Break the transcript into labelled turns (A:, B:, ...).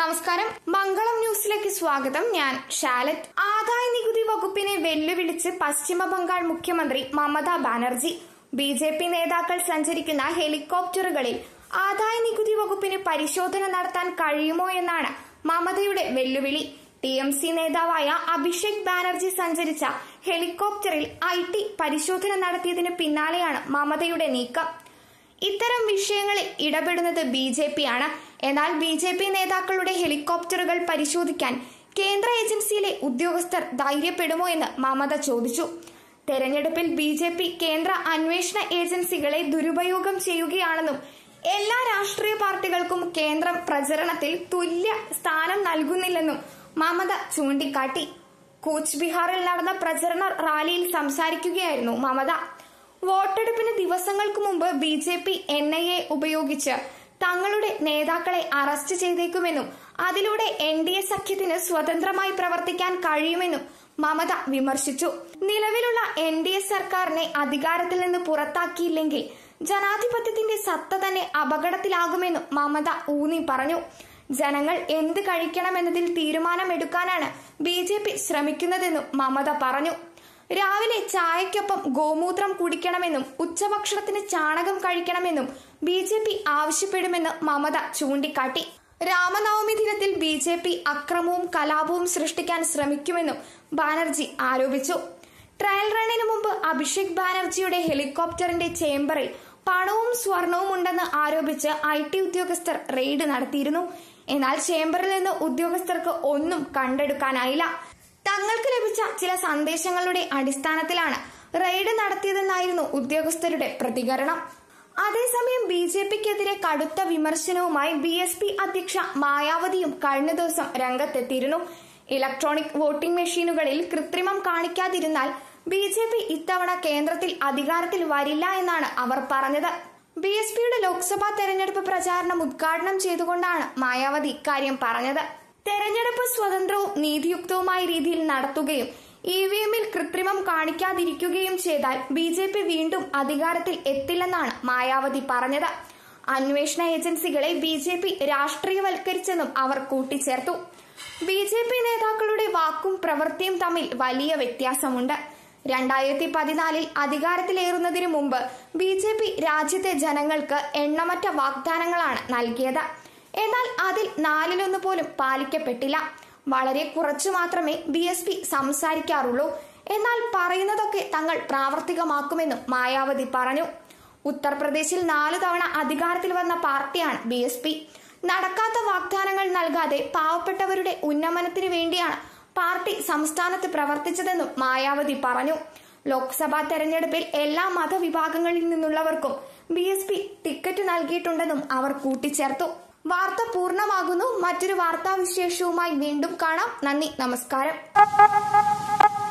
A: നമസ്കാരം മംഗളം ന്യൂസിലേക്ക് സ്വാഗതം ഞാൻ ഷാലറ്റ് ആദായ നികുതി വകുപ്പിനെ വെല്ലുവിളിച്ച് പശ്ചിമ ബംഗാൾ മുഖ്യമന്ത്രി Mamata Banerjee B J P നേതാക്കൾ സഞ്ചരിക്കുന്ന ഹെലികോപ്റ്ററുകളിൽ ആദായ നികുതി വകുപ്പിന് പരിശോധന നടത്താൻ കഴിയുമോ എന്നാണ് മമതയുടെ വെല്ലുവിളി ടി എം സി നേതാവായ അഭിഷേക് ബാനർജി സഞ്ചരിച്ച ഹെലികോപ്റ്ററിൽ ഐ ടി പരിശോധന നടത്തിയതിന് പിന്നാലെയാണ് മമതയുടെ നീക്കം ഇത്തരം വിഷയങ്ങളിൽ ഇടപെടുന്നത് ബി ജെ പി ആണ് എന്നാൽ ബി ജെ പി നേതാക്കളുടെ ഹെലികോപ്റ്ററുകൾ പരിശോധിക്കാൻ കേന്ദ്ര ഏജൻസിയിലെ ഉദ്യോഗസ്ഥർ ധൈര്യപ്പെടുമോ എന്ന് മമത ചോദിച്ചു തെരഞ്ഞെടുപ്പിൽ ബി ജെ പി കേന്ദ്ര അന്വേഷണ ഏജൻസികളെ ദുരുപയോഗം ചെയ്യുകയാണെന്നും എല്ലാ രാഷ്ട്രീയ പാർട്ടികൾക്കും കേന്ദ്രം പ്രചരണത്തിൽ തുല്യ സ്ഥാനം നൽകുന്നില്ലെന്നും മമത ചൂണ്ടിക്കാട്ടി കൂച്ച് ബിഹാറിൽ നടന്ന പ്രചരണ റാലിയിൽ സംസാരിക്കുകയായിരുന്നു മമത വോട്ടെടുപ്പിന് ദിവസങ്ങൾക്ക് മുമ്പ് B J P N I A ഉപയോഗിച്ച് തങ്ങളുടെ നേതാക്കളെ അറസ്റ്റ് ചെയ്തേക്കുമെന്നും അതിലൂടെ എൻ ഡി എ സഖ്യത്തിന് സ്വതന്ത്രമായി പ്രവർത്തിക്കാൻ കഴിയുമെന്നും മമത വിമർശിച്ചു നിലവിലുള്ള എൻ ഡി എ സർക്കാരിനെ അധികാരത്തിൽ നിന്ന് പുറത്താക്കിയില്ലെങ്കിൽ ജനാധിപത്യത്തിന്റെ സത്ത തന്നെ അപകടത്തിലാകുമെന്നും മമത ഊന്നി പറഞ്ഞു ജനങ്ങൾ എന്ത് കഴിക്കണമെന്നതിൽ തീരുമാനമെടുക്കാനാണ് ബി ജെ പി ശ്രമിക്കുന്നതെന്നും മമത പറഞ്ഞു രാവിലെ ചായക്കൊപ്പം ഗോമൂത്രം കുടിക്കണമെന്നും ഉച്ചഭക്ഷണത്തിന് ചാണകം കഴിക്കണമെന്നും ബി ജെ പി ആവശ്യപ്പെടുമെന്ന് മമത ചൂണ്ടിക്കാട്ടി രാമനവമി ദിനത്തിൽ ബി ജെ പി അക്രമവും കലാപവും സൃഷ്ടിക്കാൻ ശ്രമിക്കുമെന്നും ബാനർജി ആരോപിച്ചു ട്രയൽ റണ്ണിന് മുമ്പ് അഭിഷേക് ബാനർജിയുടെ ഹെലികോപ്റ്ററിന്റെ ചേംബറിൽ പണവും സ്വർണവും ഉണ്ടെന്ന് ആരോപിച്ച് ഐ ടി ഉദ്യോഗസ്ഥർ റെയ്ഡ് നടത്തിയിരുന്നു എന്നാൽ ചേംബറിൽ നിന്ന് ഉദ്യോഗസ്ഥർക്ക് ഒന്നും കണ്ടെടുക്കാനായില്ല തങ്ങൾക്ക് ലഭിച്ച ചില സന്ദേശങ്ങളുടെ അടിസ്ഥാനത്തിലാണ് റെയ്ഡ് നടത്തിയതെന്നായിരുന്നു ഉദ്യോഗസ്ഥരുടെ പ്രതികരണം അതേസമയം ബി ജെ പിക്കെതിരെ കടുത്ത വിമർശനവുമായി ബി എസ് പി അധ്യക്ഷ മായാവതിയും കഴിഞ്ഞ ദിവസം രംഗത്തെത്തിയിരുന്നു ഇലക്ട്രോണിക് വോട്ടിംഗ് മെഷീനുകളിൽ കൃത്രിമം കാണിക്കാതിരുന്നാൽ ബി ജെ പി ഇത്തവണ കേന്ദ്രത്തിൽ അധികാരത്തിൽ വരില്ല എന്നാണ് അവർ പറഞ്ഞത് ബി എസ് പിയുടെ ലോക്സഭാ തെരഞ്ഞെടുപ്പ് പ്രചാരണം ഉദ്ഘാടനം ചെയ്തുകൊണ്ടാണ് മായാവതി ഇക്കാര്യം പറഞ്ഞത് തെരഞ്ഞെടുപ്പ് സ്വതന്ത്രവും നീതിയുക്തവുമായ രീതിയിൽ നടത്തുകയും ഇ വി എമ്മിൽ കൃത്രിമം കാണിക്കാതിരിക്കുകയും ചെയ്താൽ ബി ജെ പി വീണ്ടും അധികാരത്തിൽ എത്തില്ലെന്നാണ് മായാവതി പറഞ്ഞത് അന്വേഷണ ഏജൻസികളെ ബി ജെ പി രാഷ്ട്രീയവൽക്കരിച്ചെന്നും അവർ കൂട്ടിച്ചേർത്തു ബി ജെ പി നേതാക്കളുടെ വാക്കും പ്രവൃത്തിയും തമ്മിൽ വലിയ വ്യത്യാസമുണ്ട് രണ്ടായിരത്തി പതിനാലിൽ അധികാരത്തിലേറുന്നതിനു മുമ്പ് ബി ജെ പി രാജ്യത്തെ ജനങ്ങൾക്ക് എണ്ണമറ്റ വാഗ്ദാനങ്ങളാണ് നൽകിയത് എന്നാൽ അതിൽ നാലിലൊന്ന് പോലും പാലിക്കപ്പെട്ടില്ല വളരെ കുറച്ചു മാത്രമേ ബി എസ് പി സംസാരിക്കാറുള്ളൂ എന്നാൽ പറയുന്നതൊക്കെ തങ്ങൾ പ്രാവർത്തികമാക്കുമെന്നും മായാവതി പറഞ്ഞു ഉത്തർപ്രദേശിൽ നാലു തവണ അധികാരത്തിൽ വന്ന പാർട്ടിയാണ് ബി എസ് പി നടക്കാത്ത വാഗ്ദാനങ്ങൾ നൽകാതെ പാവപ്പെട്ടവരുടെ ഉന്നമനത്തിന് വേണ്ടിയാണ് പാർട്ടി സംസ്ഥാനത്ത് പ്രവർത്തിച്ചതെന്നും മായാവതി പറഞ്ഞു ലോക്സഭാ തെരഞ്ഞെടുപ്പിൽ എല്ലാ മതവിഭാഗങ്ങളിൽ നിന്നുള്ളവർക്കും ബി ടിക്കറ്റ് നൽകിയിട്ടുണ്ടെന്നും അവർ കൂട്ടിച്ചേർത്തു വാർത്ത പൂർണ്ണമാകുന്നു മറ്റൊരു വാർത്താവിശേഷവുമായി വീണ്ടും കാണാം നന്ദി നമസ്കാരം